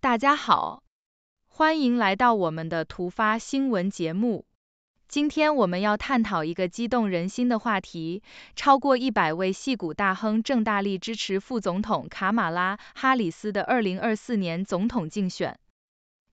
大家好，欢迎来到我们的突发新闻节目。今天我们要探讨一个激动人心的话题：超过一百位戏骨大亨正大力支持副总统卡马拉·哈里斯的2024年总统竞选。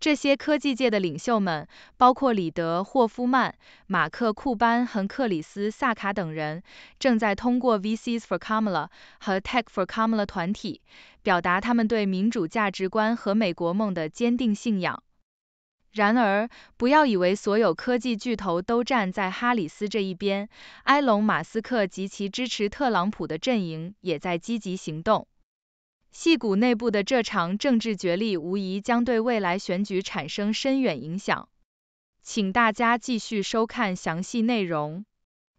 这些科技界的领袖们，包括里德·霍夫曼、马克·库班和克里斯·萨卡等人，正在通过 VCs for Kamala 和 Tech for Kamala 团体，表达他们对民主价值观和美国梦的坚定信仰。然而，不要以为所有科技巨头都站在哈里斯这一边，埃隆·马斯克及其支持特朗普的阵营也在积极行动。戏骨内部的这场政治角力，无疑将对未来选举产生深远影响。请大家继续收看详细内容。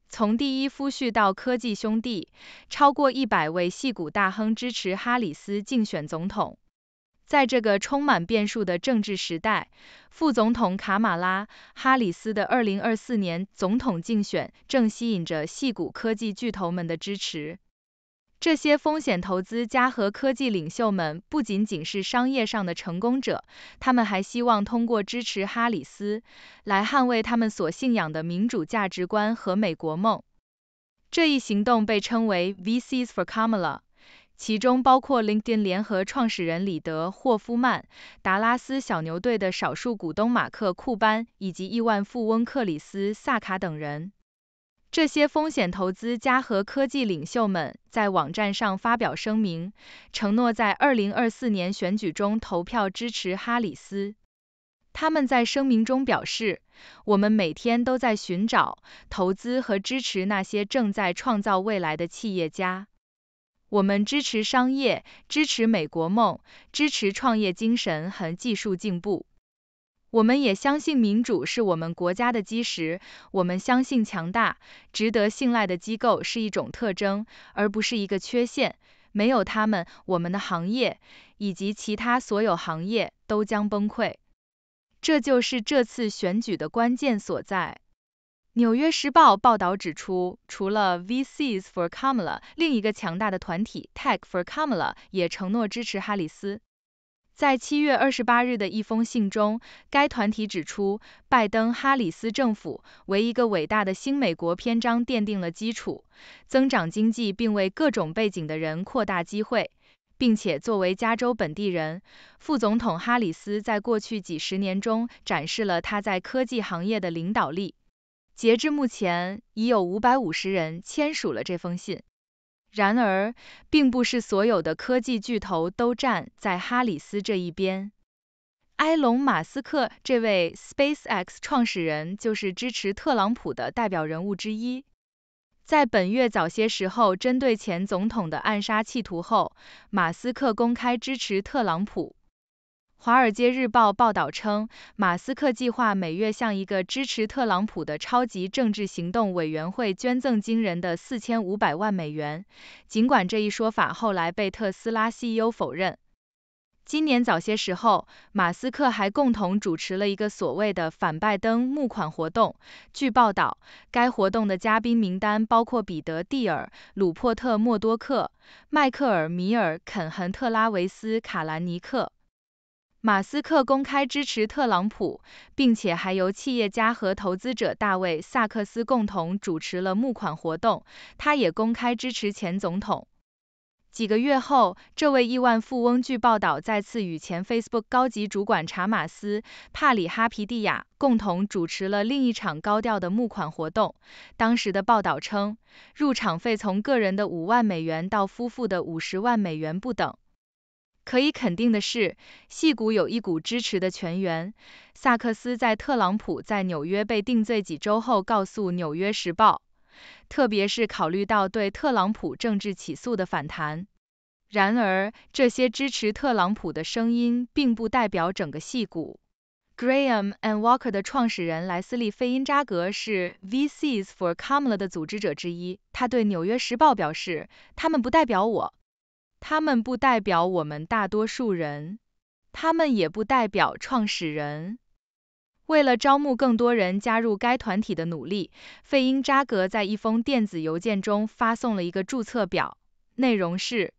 从第一夫婿到科技兄弟，超过一百位戏骨大亨支持哈里斯竞选总统。在这个充满变数的政治时代，副总统卡马拉·哈里斯的2024年总统竞选正吸引着戏骨科技巨头们的支持。这些风险投资家和科技领袖们不仅仅是商业上的成功者，他们还希望通过支持哈里斯来捍卫他们所信仰的民主价值观和美国梦。这一行动被称为 VCs for Kamala，其中包括 LinkedIn 联合创始人里德·霍夫曼、达拉斯小牛队的少数股东马克·库班以及亿万富翁克里斯·萨卡等人。这些风险投资家和科技领袖们在网站上发表声明，承诺在2024年选举中投票支持哈里斯。他们在声明中表示：“我们每天都在寻找、投资和支持那些正在创造未来的企业家。我们支持商业，支持美国梦，支持创业精神和技术进步。”我们也相信民主是我们国家的基石。我们相信强大、值得信赖的机构是一种特征，而不是一个缺陷。没有他们，我们的行业以及其他所有行业都将崩溃。这就是这次选举的关键所在。《纽约时报》报道指出，除了 VCs for Kamala，另一个强大的团体 Tech for Kamala 也承诺支持哈里斯。在七月二十八日的一封信中，该团体指出，拜登哈里斯政府为一个伟大的新美国篇章奠定了基础，增长经济并为各种背景的人扩大机会，并且作为加州本地人，副总统哈里斯在过去几十年中展示了他在科技行业的领导力。截至目前，已有五百五十人签署了这封信。然而，并不是所有的科技巨头都站在哈里斯这一边。埃隆·马斯克这位 SpaceX 创始人就是支持特朗普的代表人物之一。在本月早些时候针对前总统的暗杀企图后，马斯克公开支持特朗普。《华尔街日报》报道称，马斯克计划每月向一个支持特朗普的超级政治行动委员会捐赠惊人的四千五百万美元。尽管这一说法后来被特斯拉 CEO 否认。今年早些时候，马斯克还共同主持了一个所谓的“反拜登募款活动”。据报道，该活动的嘉宾名单包括彼得·蒂尔、鲁珀特·默多克、迈克尔·米尔肯、亨特拉维斯、卡兰尼克。马斯克公开支持特朗普，并且还由企业家和投资者大卫·萨克斯共同主持了募款活动。他也公开支持前总统。几个月后，这位亿万富翁据报道再次与前 Facebook 高级主管查马斯·帕里哈皮蒂亚共同主持了另一场高调的募款活动。当时的报道称，入场费从个人的五万美元到夫妇的五十万美元不等。可以肯定的是，戏骨有一股支持的全员。萨克斯在特朗普在纽约被定罪几周后告诉《纽约时报》，特别是考虑到对特朗普政治起诉的反弹。然而，这些支持特朗普的声音并不代表整个戏骨。Graham and Walker 的创始人莱斯利·费因扎格是 VCs for Kamala 的组织者之一，他对《纽约时报》表示，他们不代表我。他们不代表我们大多数人，他们也不代表创始人。为了招募更多人加入该团体的努力，费因扎格在一封电子邮件中发送了一个注册表，内容是：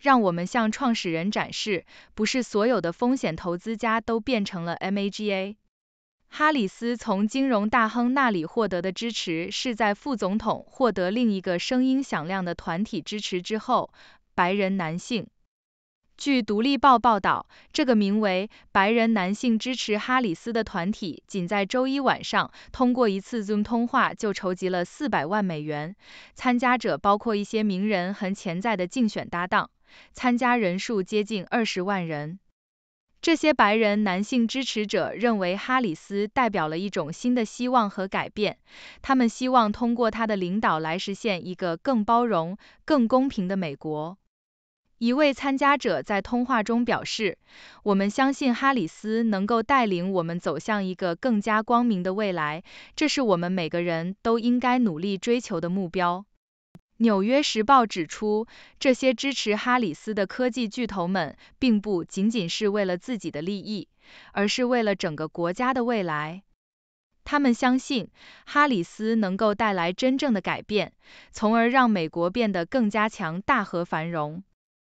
让我们向创始人展示，不是所有的风险投资家都变成了 MAGA。哈里斯从金融大亨那里获得的支持，是在副总统获得另一个声音响亮的团体支持之后。白人男性。据《独立报》报道，这个名为“白人男性支持哈里斯”的团体，仅在周一晚上通过一次 Zoom 通话就筹集了四百万美元。参加者包括一些名人和潜在的竞选搭档，参加人数接近二十万人。这些白人男性支持者认为哈里斯代表了一种新的希望和改变，他们希望通过他的领导来实现一个更包容、更公平的美国。一位参加者在通话中表示：“我们相信哈里斯能够带领我们走向一个更加光明的未来，这是我们每个人都应该努力追求的目标。”《纽约时报》指出，这些支持哈里斯的科技巨头们并不仅仅是为了自己的利益，而是为了整个国家的未来。他们相信哈里斯能够带来真正的改变，从而让美国变得更加强大和繁荣。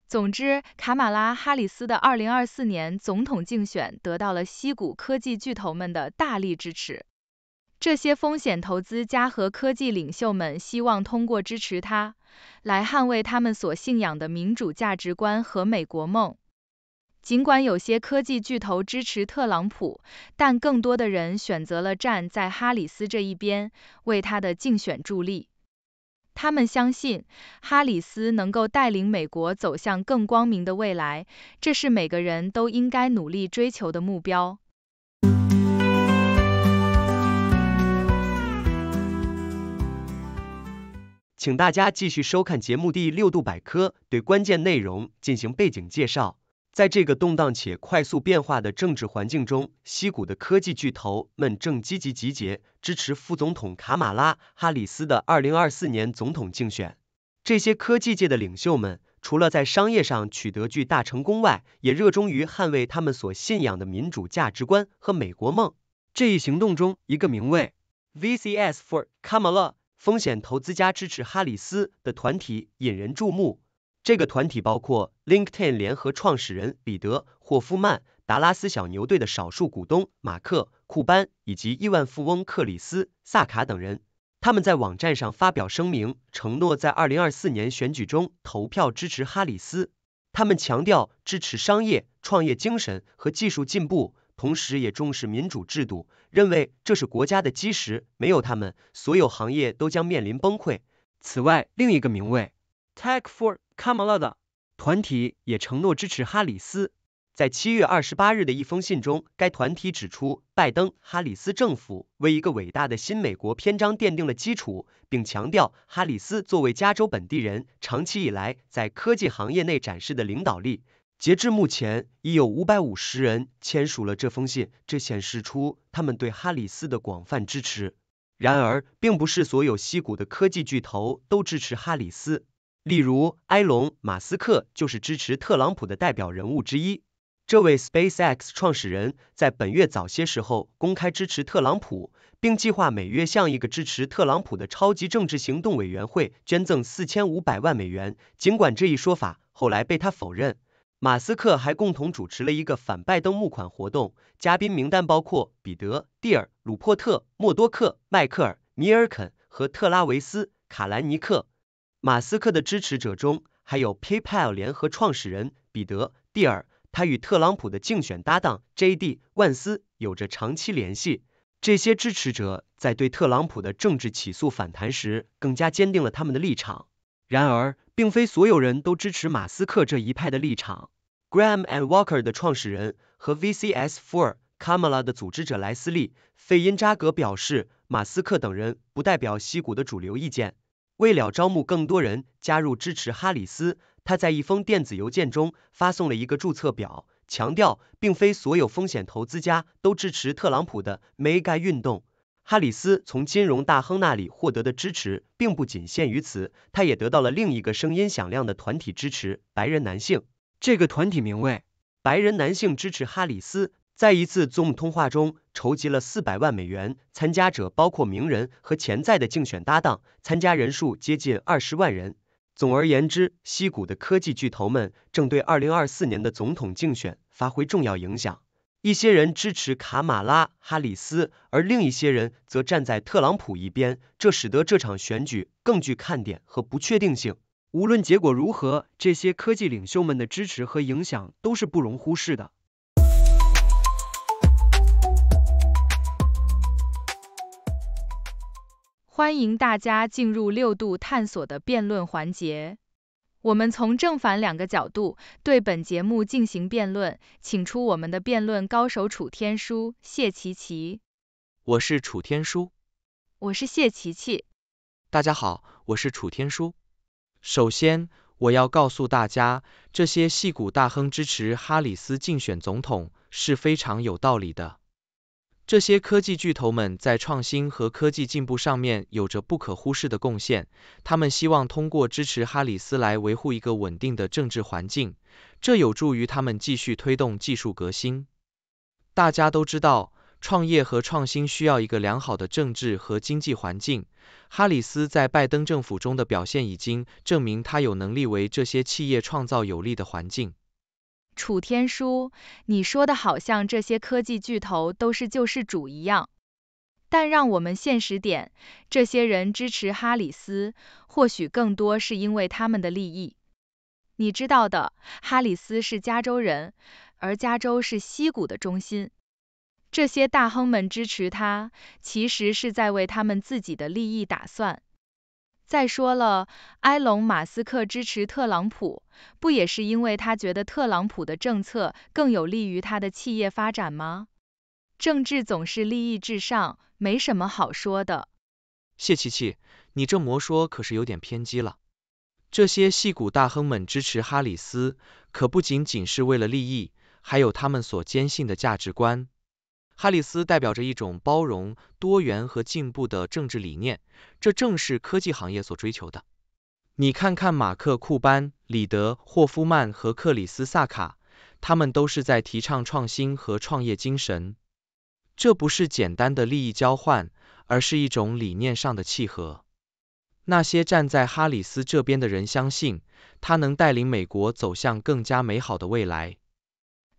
总之，卡马拉·哈里斯的2024年总统竞选得到了西谷科技巨头们的大力支持。这些风险投资家和科技领袖们希望通过支持他，来捍卫他们所信仰的民主价值观和美国梦。尽管有些科技巨头支持特朗普，但更多的人选择了站在哈里斯这一边，为他的竞选助力。他们相信哈里斯能够带领美国走向更光明的未来，这是每个人都应该努力追求的目标。请大家继续收看节目第六度百科，对关键内容进行背景介绍。在这个动荡且快速变化的政治环境中，西谷的科技巨头们正积极集结，支持副总统卡马拉·哈里斯的二零二四年总统竞选。这些科技界的领袖们，除了在商业上取得巨大成功外，也热衷于捍卫他们所信仰的民主价值观和美国梦。这一行动中，一个名为 VCS for Kamala 风险投资家支持哈里斯的团体引人注目。这个团体包括 LinkedIn 联合创始人彼得·霍夫曼、达拉斯小牛队的少数股东马克·库班以及亿万富翁克里斯·萨卡等人。他们在网站上发表声明，承诺在2024年选举中投票支持哈里斯。他们强调支持商业、创业精神和技术进步，同时也重视民主制度，认为这是国家的基石。没有他们，所有行业都将面临崩溃。此外，另一个名位。Tech for Kamala 的团体也承诺支持哈里斯。在七月二十八日的一封信中，该团体指出，拜登哈里斯政府为一个伟大的新美国篇章奠定了基础，并强调哈里斯作为加州本地人长期以来在科技行业内展示的领导力。截至目前，已有五百五十人签署了这封信，这显示出他们对哈里斯的广泛支持。然而，并不是所有西谷的科技巨头都支持哈里斯。例如，埃隆·马斯克就是支持特朗普的代表人物之一。这位 SpaceX 创始人在本月早些时候公开支持特朗普，并计划每月向一个支持特朗普的超级政治行动委员会捐赠4500万美元。尽管这一说法后来被他否认，马斯克还共同主持了一个反拜登募款活动，嘉宾名单包括彼得·蒂尔、鲁珀特·默多克、迈克尔·米尔肯和特拉维斯·卡兰尼克。马斯克的支持者中还有 PayPal 联合创始人彼得·蒂尔，他与特朗普的竞选搭档 J.D. 万斯有着长期联系。这些支持者在对特朗普的政治起诉反弹时，更加坚定了他们的立场。然而，并非所有人都支持马斯克这一派的立场。Gram and Walker 的创始人和 VCS for u Kamala 的组织者莱斯利·费因扎格表示，马斯克等人不代表西谷的主流意见。为了招募更多人加入支持哈里斯，他在一封电子邮件中发送了一个注册表，强调并非所有风险投资家都支持特朗普的 “mega” 运动。哈里斯从金融大亨那里获得的支持并不仅限于此，他也得到了另一个声音响亮的团体支持——白人男性。这个团体名为“白人男性支持哈里斯”。在一次 Zoom 通话中，筹集了四百万美元。参加者包括名人和潜在的竞选搭档，参加人数接近二十万人。总而言之，西谷的科技巨头们正对二零二四年的总统竞选发挥重要影响。一些人支持卡马拉·哈里斯，而另一些人则站在特朗普一边。这使得这场选举更具看点和不确定性。无论结果如何，这些科技领袖们的支持和影响都是不容忽视的。欢迎大家进入六度探索的辩论环节。我们从正反两个角度对本节目进行辩论，请出我们的辩论高手楚天舒、谢琪琪。我是楚天舒。我是谢琪琪。大家好，我是楚天舒。首先，我要告诉大家，这些戏骨大亨支持哈里斯竞选总统是非常有道理的。这些科技巨头们在创新和科技进步上面有着不可忽视的贡献。他们希望通过支持哈里斯来维护一个稳定的政治环境，这有助于他们继续推动技术革新。大家都知道，创业和创新需要一个良好的政治和经济环境。哈里斯在拜登政府中的表现已经证明他有能力为这些企业创造有利的环境。楚天舒，你说的好像这些科技巨头都是救世主一样，但让我们现实点，这些人支持哈里斯，或许更多是因为他们的利益。你知道的，哈里斯是加州人，而加州是西谷的中心，这些大亨们支持他，其实是在为他们自己的利益打算。再说了，埃隆·马斯克支持特朗普，不也是因为他觉得特朗普的政策更有利于他的企业发展吗？政治总是利益至上，没什么好说的。谢琪琪，你这魔说可是有点偏激了。这些戏骨大亨们支持哈里斯，可不仅仅是为了利益，还有他们所坚信的价值观。哈里斯代表着一种包容、多元和进步的政治理念，这正是科技行业所追求的。你看看马克·库班、里德·霍夫曼和克里斯·萨卡，他们都是在提倡创新和创业精神。这不是简单的利益交换，而是一种理念上的契合。那些站在哈里斯这边的人相信，他能带领美国走向更加美好的未来。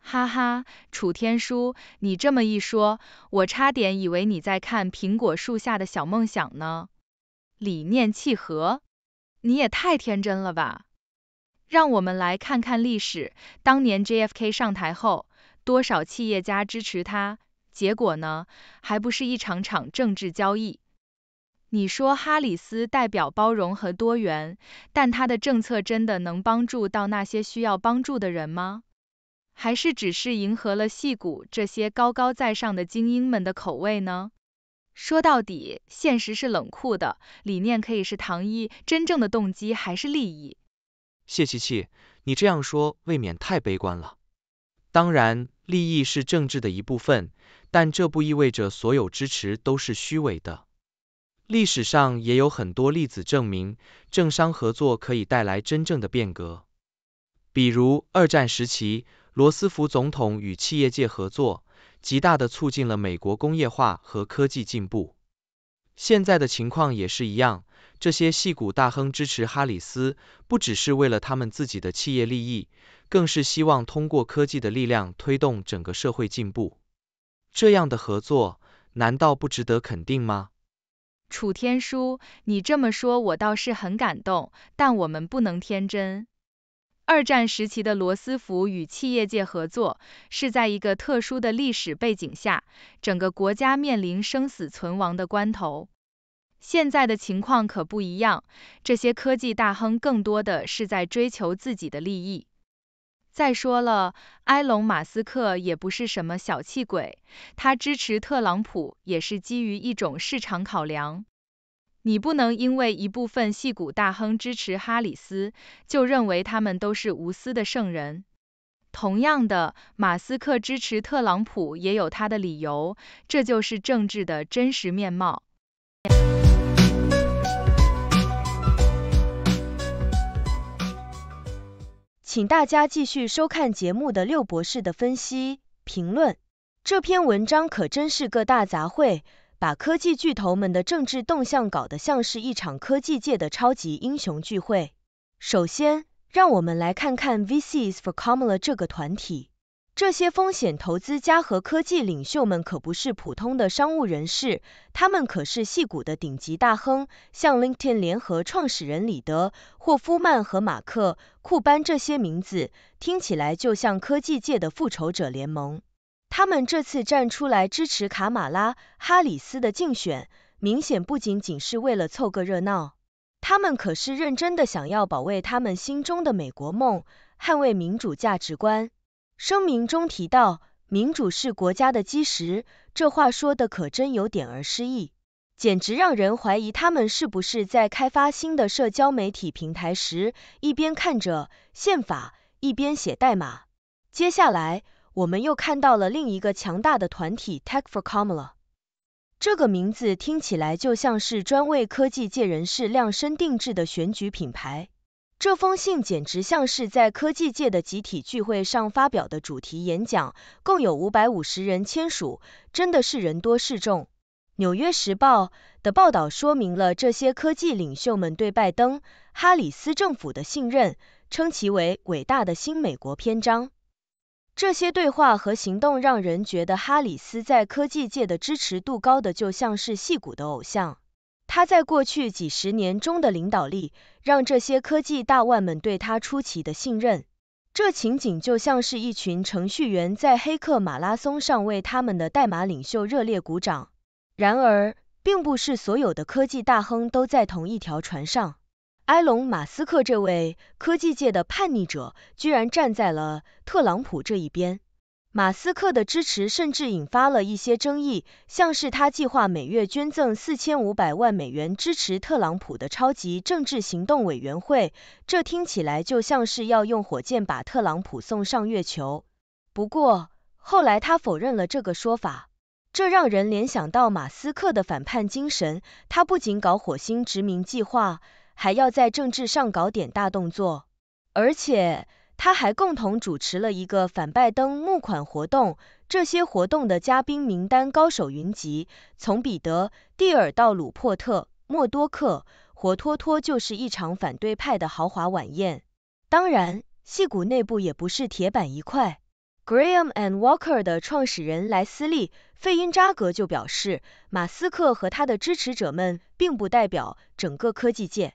哈哈，楚天舒，你这么一说，我差点以为你在看《苹果树下的小梦想》呢。理念契合？你也太天真了吧！让我们来看看历史，当年 JFK 上台后，多少企业家支持他，结果呢？还不是一场场政治交易。你说哈里斯代表包容和多元，但他的政策真的能帮助到那些需要帮助的人吗？还是只是迎合了戏骨这些高高在上的精英们的口味呢？说到底，现实是冷酷的，理念可以是糖衣，真正的动机还是利益。谢琪琪，你这样说未免太悲观了。当然，利益是政治的一部分，但这不意味着所有支持都是虚伪的。历史上也有很多例子证明，政商合作可以带来真正的变革，比如二战时期。罗斯福总统与企业界合作，极大地促进了美国工业化和科技进步。现在的情况也是一样，这些戏股大亨支持哈里斯，不只是为了他们自己的企业利益，更是希望通过科技的力量推动整个社会进步。这样的合作，难道不值得肯定吗？楚天舒，你这么说，我倒是很感动，但我们不能天真。二战时期的罗斯福与企业界合作，是在一个特殊的历史背景下，整个国家面临生死存亡的关头。现在的情况可不一样，这些科技大亨更多的是在追求自己的利益。再说了，埃隆·马斯克也不是什么小气鬼，他支持特朗普也是基于一种市场考量。你不能因为一部分戏骨大亨支持哈里斯，就认为他们都是无私的圣人。同样的，马斯克支持特朗普也有他的理由，这就是政治的真实面貌。请大家继续收看节目的六博士的分析评论。这篇文章可真是个大杂烩。把科技巨头们的政治动向搞得像是一场科技界的超级英雄聚会。首先，让我们来看看 VCs for c o m a l a 这个团体。这些风险投资家和科技领袖们可不是普通的商务人士，他们可是戏骨的顶级大亨，像 LinkedIn 联合创始人里德、霍夫曼和马克·库班这些名字，听起来就像科技界的复仇者联盟。他们这次站出来支持卡马拉·哈里斯的竞选，明显不仅仅是为了凑个热闹。他们可是认真的，想要保卫他们心中的美国梦，捍卫民主价值观。声明中提到“民主是国家的基石”，这话说的可真有点儿失意，简直让人怀疑他们是不是在开发新的社交媒体平台时，一边看着宪法，一边写代码。接下来。我们又看到了另一个强大的团体 Tech for c o m m e 这个名字听起来就像是专为科技界人士量身定制的选举品牌。这封信简直像是在科技界的集体聚会上发表的主题演讲，共有五百五十人签署，真的是人多势众。《纽约时报》的报道说明了这些科技领袖们对拜登、哈里斯政府的信任，称其为“伟大的新美国篇章”。这些对话和行动让人觉得哈里斯在科技界的支持度高的就像是戏骨的偶像。他在过去几十年中的领导力，让这些科技大腕们对他出奇的信任。这情景就像是一群程序员在黑客马拉松上为他们的代码领袖热烈鼓掌。然而，并不是所有的科技大亨都在同一条船上。埃隆·马斯克这位科技界的叛逆者，居然站在了特朗普这一边。马斯克的支持甚至引发了一些争议，像是他计划每月捐赠四千五百万美元支持特朗普的超级政治行动委员会，这听起来就像是要用火箭把特朗普送上月球。不过，后来他否认了这个说法，这让人联想到马斯克的反叛精神。他不仅搞火星殖民计划。还要在政治上搞点大动作，而且他还共同主持了一个反拜登募款活动。这些活动的嘉宾名单高手云集，从彼得·蒂尔到鲁珀特·默多克，活脱脱就是一场反对派的豪华晚宴。当然，戏骨内部也不是铁板一块。Graham and Walker 的创始人莱斯利·费因扎格就表示，马斯克和他的支持者们并不代表整个科技界。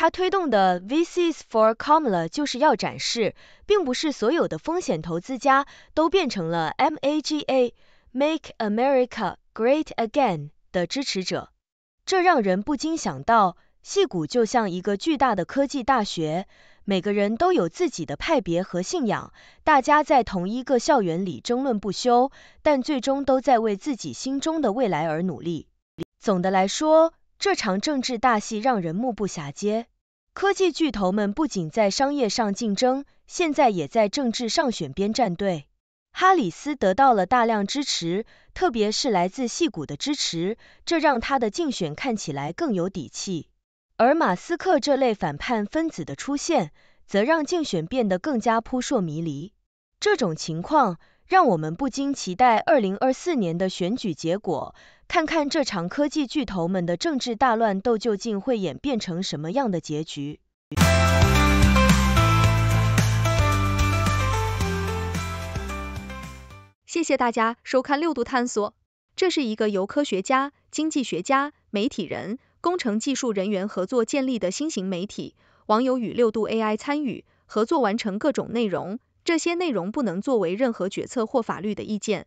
他推动的 VCs for c a m l a 就是要展示，并不是所有的风险投资家都变成了 MAGA Make America Great Again 的支持者。这让人不禁想到，戏骨就像一个巨大的科技大学，每个人都有自己的派别和信仰，大家在同一个校园里争论不休，但最终都在为自己心中的未来而努力。总的来说，这场政治大戏让人目不暇接。科技巨头们不仅在商业上竞争，现在也在政治上选边站队。哈里斯得到了大量支持，特别是来自戏骨的支持，这让他的竞选看起来更有底气。而马斯克这类反叛分子的出现，则让竞选变得更加扑朔迷离。这种情况让我们不禁期待2024年的选举结果。看看这场科技巨头们的政治大乱斗究竟会演变成什么样的结局？谢谢大家收看六度探索。这是一个由科学家、经济学家、媒体人、工程技术人员合作建立的新型媒体。网友与六度 AI 参与合作完成各种内容，这些内容不能作为任何决策或法律的意见。